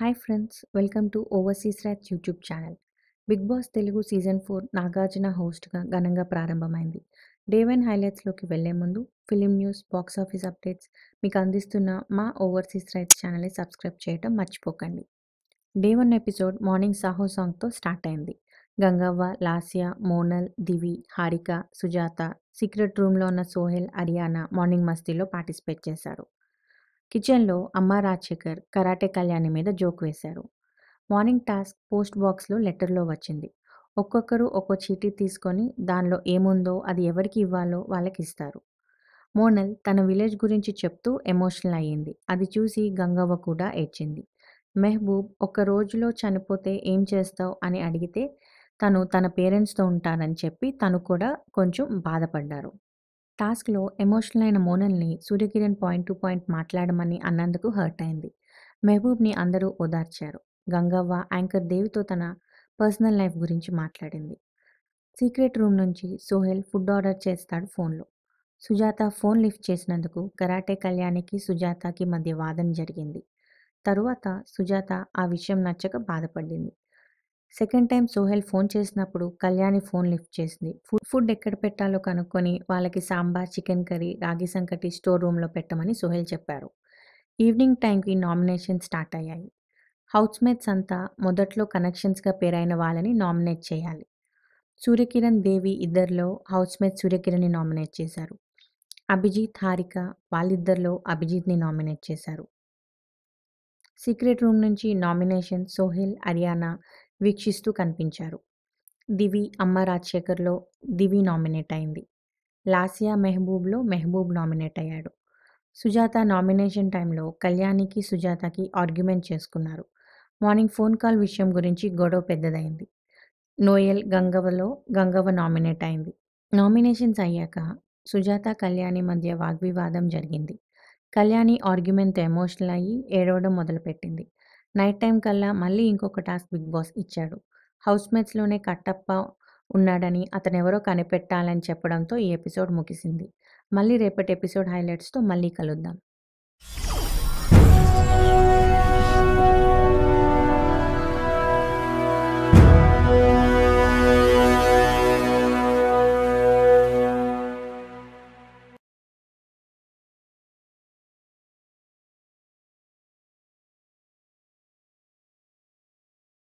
hi friends welcome to overseas rights YouTube channel Bigg Boss Telugu season four Nagarjuna హోస్ట్గా ఘనంగా ప్రారంభమైంది day one హైలైట్స్లోకి వెళ్లే ముందు film news box office updates మీకు అందిస్తున్న మా ఓవర్సీస్ రైట్స్ ఛానల్ని సబ్స్క్రైబ్ చేయటం మర్చిపోకండి day one episode morning Saaho సాంగ్తో స్టార్ట్ అయింది గంగవ్వ లాసియా మోనల్ దివి హారిక సుజాత సీక్రెట్ రూమ్లో ఉన్న సోహెల్ అరియానా మార్నింగ్ మస్తీలో పార్టిసిపేట్ చేశారు కిచెన్లో అమ్మ రాజశేఖర్ కరాటే కళ్యాణి మీద జోక్ వేశారు మార్నింగ్ టాస్క్ పోస్ట్ బాక్స్లో లెటర్లో వచ్చింది ఒక్కొక్కరు ఒక్కో చీటీ తీసుకొని దానిలో ఏముందో అది ఎవరికి ఇవ్వాలో వాళ్ళకి ఇస్తారు మోనల్ తన విలేజ్ గురించి చెప్తూ ఎమోషనల్ అయ్యింది అది చూసి గంగవ్వ కూడా ఏడ్చింది మెహబూబ్ ఒక రోజులో చనిపోతే ఏం చేస్తావు అని అడిగితే తను తన పేరెంట్స్తో ఉంటానని చెప్పి తను కూడా కొంచెం బాధపడ్డారు టాస్క్లో ఎమోషనల్ అయిన మోనల్ని సూర్యకిరణ్ పాయింట్ టు పాయింట్ మాట్లాడమని అన్నందుకు హర్ట్ అయింది మెహబూబ్ని అందరూ ఓదార్చారు గంగవ్వ యాంకర్ దేవితో తన పర్సనల్ లైఫ్ గురించి మాట్లాడింది సీక్రెట్ రూమ్ నుంచి సోహెల్ ఫుడ్ ఆర్డర్ చేస్తాడు ఫోన్లో సుజాత ఫోన్ లిఫ్ట్ చేసినందుకు కరాటే కళ్యాణికి సుజాతకి మధ్య వాదన జరిగింది తరువాత సుజాత ఆ విషయం నచ్చక బాధపడింది సెకండ్ టైం సోహెల్ ఫోన్ చేసినప్పుడు కళ్యాణి ఫోన్ లిఫ్ట్ చేసింది ఫుడ్ ఫుడ్ ఎక్కడ పెట్టాలో కనుక్కొని వాళ్ళకి సాంబార్ చికెన్ కర్రీ రాగి సంకటి స్టోర్ రూమ్లో పెట్టమని సోహెల్ చెప్పారు ఈవినింగ్ టైంకి నామినేషన్ స్టార్ట్ అయ్యాయి హౌస్మేట్స్ అంతా మొదట్లో కనెక్షన్స్గా పేరైన వాళ్ళని నామినేట్ చేయాలి సూర్యకిరణ్ దేవి ఇద్దరిలో హౌస్మేట్ సూర్యకిరణ్ని నామినేట్ చేశారు అభిజిత్ హారిక వాళ్ళిద్దరిలో అభిజిత్ని నామినేట్ చేశారు సీక్రెట్ రూమ్ నుంచి నామినేషన్ సోహెల్ అరియానా వీక్షిస్తూ కనిపించారు దివి అమ్మ రాజశేఖర్లో దివి నామినేట్ అయింది లాసియా మెహబూబ్లో మెహబూబ్ నామినేట్ అయ్యాడు సుజాత నామినేషన్ టైంలో కళ్యాణికి సుజాతకి ఆర్గ్యుమెంట్ చేసుకున్నారు మార్నింగ్ ఫోన్ కాల్ విషయం గురించి గొడవ పెద్దదైంది నోయల్ గంగవలో గంగవ నామినేట్ అయింది నామినేషన్స్ అయ్యాక సుజాత కళ్యాణి మధ్య వాగ్వివాదం జరిగింది కళ్యాణి ఆర్గ్యుమెంట్ ఎమోషనల్ అయ్యి ఏడవడం మొదలుపెట్టింది నైట్ టైం కల్లా మళ్ళీ ఇంకొక టాస్క్ బిగ్ బాస్ ఇచ్చాడు హౌస్ మేట్స్లోనే కట్టప్ప ఉన్నాడని అతను ఎవరో కనిపెట్టాలని చెప్పడంతో ఈ ఎపిసోడ్ ముగిసింది మళ్ళీ రేపటి ఎపిసోడ్ హైలైట్స్తో మళ్ళీ కలుద్దాం